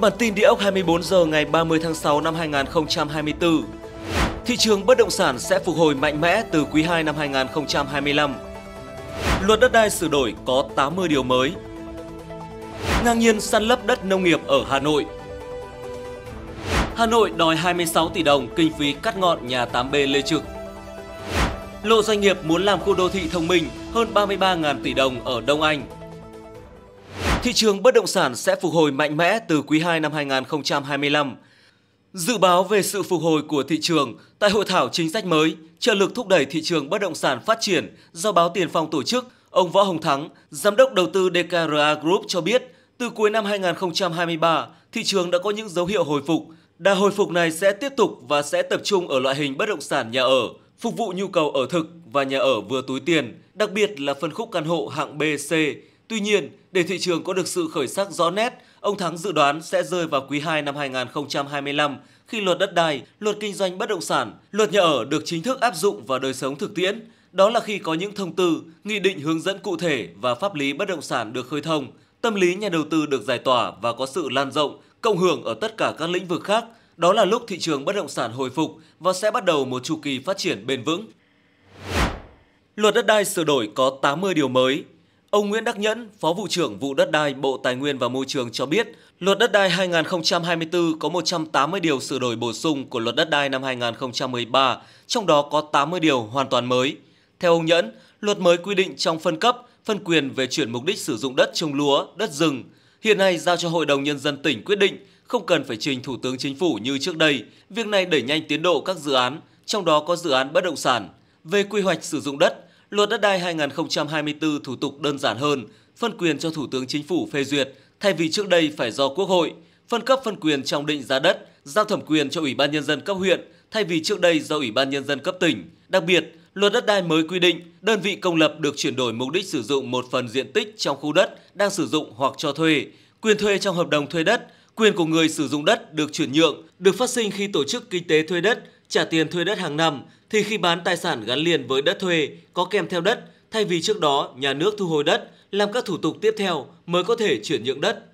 Bản tin địa ốc 24 giờ ngày 30 tháng 6 năm 2024. Thị trường bất động sản sẽ phục hồi mạnh mẽ từ quý 2 năm 2025. Luật đất đai sửa đổi có 80 điều mới. Ngang nhiên săn lấp đất nông nghiệp ở Hà Nội. Hà Nội đòi 26 tỷ đồng kinh phí cắt ngọn nhà 8B Lê Trực. Lộ doanh nghiệp muốn làm khu đô thị thông minh hơn 33.000 tỷ đồng ở Đông Anh thị trường bất động sản sẽ phục hồi mạnh mẽ từ quý 2 năm 2025. Dự báo về sự phục hồi của thị trường tại hội thảo chính sách mới, trợ lực thúc đẩy thị trường bất động sản phát triển do báo Tiền Phong tổ chức, ông Võ Hồng Thắng, giám đốc đầu tư DKRA Group cho biết, từ cuối năm 2023, thị trường đã có những dấu hiệu hồi phục. Đà hồi phục này sẽ tiếp tục và sẽ tập trung ở loại hình bất động sản nhà ở, phục vụ nhu cầu ở thực và nhà ở vừa túi tiền, đặc biệt là phân khúc căn hộ hạng B, C Tuy nhiên, để thị trường có được sự khởi sắc rõ nét, ông Thắng dự đoán sẽ rơi vào quý 2 năm 2025 khi luật đất đai, luật kinh doanh bất động sản, luật nhà ở được chính thức áp dụng vào đời sống thực tiễn. Đó là khi có những thông tư, nghị định hướng dẫn cụ thể và pháp lý bất động sản được khơi thông, tâm lý nhà đầu tư được giải tỏa và có sự lan rộng, cộng hưởng ở tất cả các lĩnh vực khác. Đó là lúc thị trường bất động sản hồi phục và sẽ bắt đầu một chu kỳ phát triển bền vững. Luật đất đai sửa đổi có 80 điều mới, Ông Nguyễn Đắc Nhẫn, Phó vụ trưởng vụ đất đai Bộ Tài nguyên và Môi trường cho biết, Luật đất đai 2024 có 180 điều sửa đổi bổ sung của Luật đất đai năm 2013, trong đó có 80 điều hoàn toàn mới. Theo ông Nhẫn, luật mới quy định trong phân cấp, phân quyền về chuyển mục đích sử dụng đất trồng lúa, đất rừng. Hiện nay giao cho Hội đồng Nhân dân tỉnh quyết định, không cần phải trình Thủ tướng Chính phủ như trước đây. Việc này đẩy nhanh tiến độ các dự án, trong đó có dự án bất động sản. Về quy hoạch sử dụng đất, Luật đất đai 2024 thủ tục đơn giản hơn, phân quyền cho Thủ tướng Chính phủ phê duyệt thay vì trước đây phải do Quốc hội, phân cấp phân quyền trong định giá đất, giao thẩm quyền cho Ủy ban nhân dân cấp huyện thay vì trước đây do Ủy ban nhân dân cấp tỉnh. Đặc biệt, luật đất đai mới quy định đơn vị công lập được chuyển đổi mục đích sử dụng một phần diện tích trong khu đất đang sử dụng hoặc cho thuê, quyền thuê trong hợp đồng thuê đất, quyền của người sử dụng đất được chuyển nhượng được phát sinh khi tổ chức kinh tế thuê đất trả tiền thuê đất hàng năm thì khi bán tài sản gắn liền với đất thuê có kèm theo đất, thay vì trước đó nhà nước thu hồi đất, làm các thủ tục tiếp theo mới có thể chuyển nhượng đất.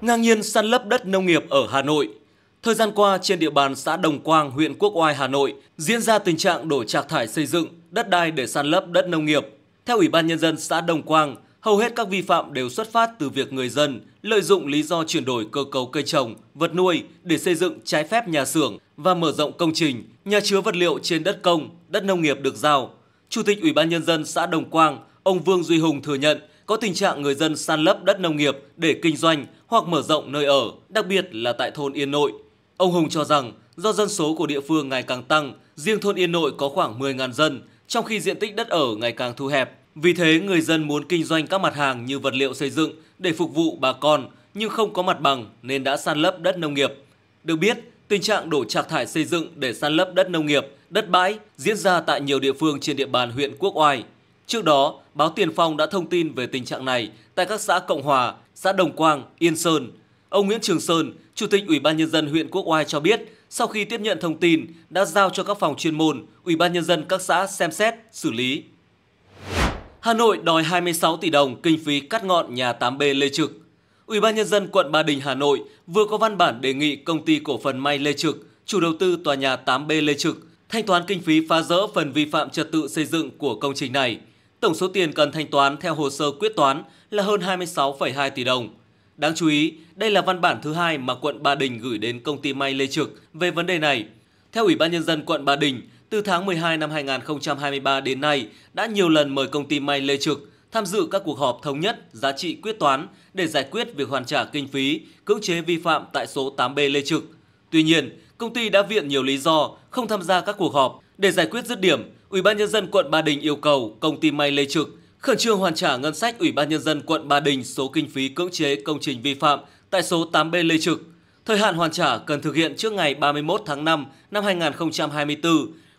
Ngang nhiên săn lấp đất nông nghiệp ở Hà Nội Thời gian qua, trên địa bàn xã Đồng Quang, huyện Quốc Oai, Hà Nội, diễn ra tình trạng đổ trạc thải xây dựng, đất đai để san lấp đất nông nghiệp. Theo Ủy ban Nhân dân xã Đồng Quang, Hầu hết các vi phạm đều xuất phát từ việc người dân lợi dụng lý do chuyển đổi cơ cấu cây trồng, vật nuôi để xây dựng trái phép nhà xưởng và mở rộng công trình, nhà chứa vật liệu trên đất công, đất nông nghiệp được giao. Chủ tịch Ủy ban nhân dân xã Đồng Quang, ông Vương Duy Hùng thừa nhận có tình trạng người dân san lấp đất nông nghiệp để kinh doanh hoặc mở rộng nơi ở, đặc biệt là tại thôn Yên Nội. Ông Hùng cho rằng do dân số của địa phương ngày càng tăng, riêng thôn Yên Nội có khoảng 10.000 dân, trong khi diện tích đất ở ngày càng thu hẹp vì thế, người dân muốn kinh doanh các mặt hàng như vật liệu xây dựng để phục vụ bà con nhưng không có mặt bằng nên đã san lấp đất nông nghiệp. Được biết, tình trạng đổ trạc thải xây dựng để san lấp đất nông nghiệp, đất bãi diễn ra tại nhiều địa phương trên địa bàn huyện Quốc Oai. Trước đó, báo Tiền Phong đã thông tin về tình trạng này tại các xã Cộng Hòa, xã Đồng Quang, Yên Sơn. Ông Nguyễn Trường Sơn, Chủ tịch Ủy ban nhân dân huyện Quốc Oai cho biết, sau khi tiếp nhận thông tin đã giao cho các phòng chuyên môn, Ủy ban nhân dân các xã xem xét, xử lý. Hà Nội đòi 26 tỷ đồng kinh phí cắt ngọn nhà 8B Lê Trực. Ủy ban nhân dân quận Ba Đình Hà Nội vừa có văn bản đề nghị công ty cổ phần May Lê Trực, chủ đầu tư tòa nhà 8B Lê Trực, thanh toán kinh phí phá rỡ phần vi phạm trật tự xây dựng của công trình này. Tổng số tiền cần thanh toán theo hồ sơ quyết toán là hơn 26,2 tỷ đồng. Đáng chú ý, đây là văn bản thứ hai mà quận Ba Đình gửi đến công ty May Lê Trực về vấn đề này. Theo Ủy ban nhân dân quận Ba Đình, từ tháng 12 năm 2023 đến nay đã nhiều lần mời công ty may Lê Trực tham dự các cuộc họp thống nhất giá trị quyết toán để giải quyết việc hoàn trả kinh phí cưỡng chế vi phạm tại số 8B Lê Trực. Tuy nhiên, công ty đã viện nhiều lý do không tham gia các cuộc họp để giải quyết dứt điểm. Ủy ban nhân dân quận Ba Đình yêu cầu công ty may Lê Trực khẩn trương hoàn trả ngân sách Ủy ban nhân dân quận Ba Đình số kinh phí cưỡng chế công trình vi phạm tại số 8B Lê Trực. Thời hạn hoàn trả cần thực hiện trước ngày 31 tháng 5 năm 2024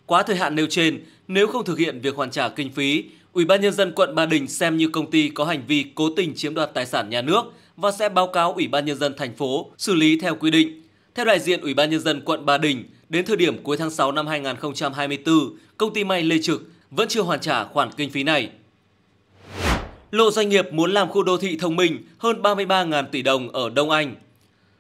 quá thời hạn nêu trên nếu không thực hiện việc hoàn trả kinh phí, Ủy ban nhân dân quận Ba Đình xem như công ty có hành vi cố tình chiếm đoạt tài sản nhà nước và sẽ báo cáo Ủy ban nhân dân thành phố xử lý theo quy định. Theo đại diện Ủy ban nhân dân quận Ba Đình, đến thời điểm cuối tháng 6 năm 2024, công ty may Lê Trực vẫn chưa hoàn trả khoản kinh phí này. Lộ doanh nghiệp muốn làm khu đô thị thông minh hơn 33.000 tỷ đồng ở Đông Anh.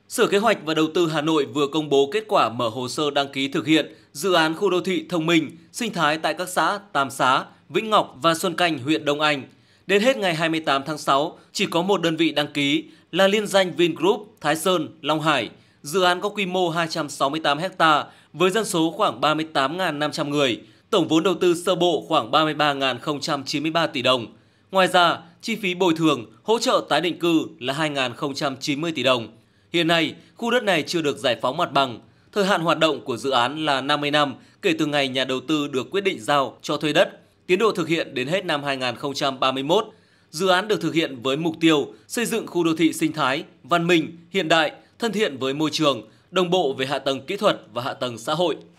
Sở Kế hoạch và Đầu tư Hà Nội vừa công bố kết quả mở hồ sơ đăng ký thực hiện dự án khu đô thị thông minh, sinh thái tại các xã Tam Xá, Vĩnh Ngọc và Xuân Canh, huyện Đông Anh. Đến hết ngày 28 tháng 6, chỉ có một đơn vị đăng ký là liên danh Vingroup Thái Sơn, Long Hải. Dự án có quy mô 268 ha với dân số khoảng 38.500 người, tổng vốn đầu tư sơ bộ khoảng 33.093 tỷ đồng. Ngoài ra, chi phí bồi thường, hỗ trợ tái định cư là 2.090 tỷ đồng. Hiện nay, khu đất này chưa được giải phóng mặt bằng. Thời hạn hoạt động của dự án là 50 năm kể từ ngày nhà đầu tư được quyết định giao cho thuê đất, tiến độ thực hiện đến hết năm 2031. Dự án được thực hiện với mục tiêu xây dựng khu đô thị sinh thái, văn minh, hiện đại, thân thiện với môi trường, đồng bộ về hạ tầng kỹ thuật và hạ tầng xã hội.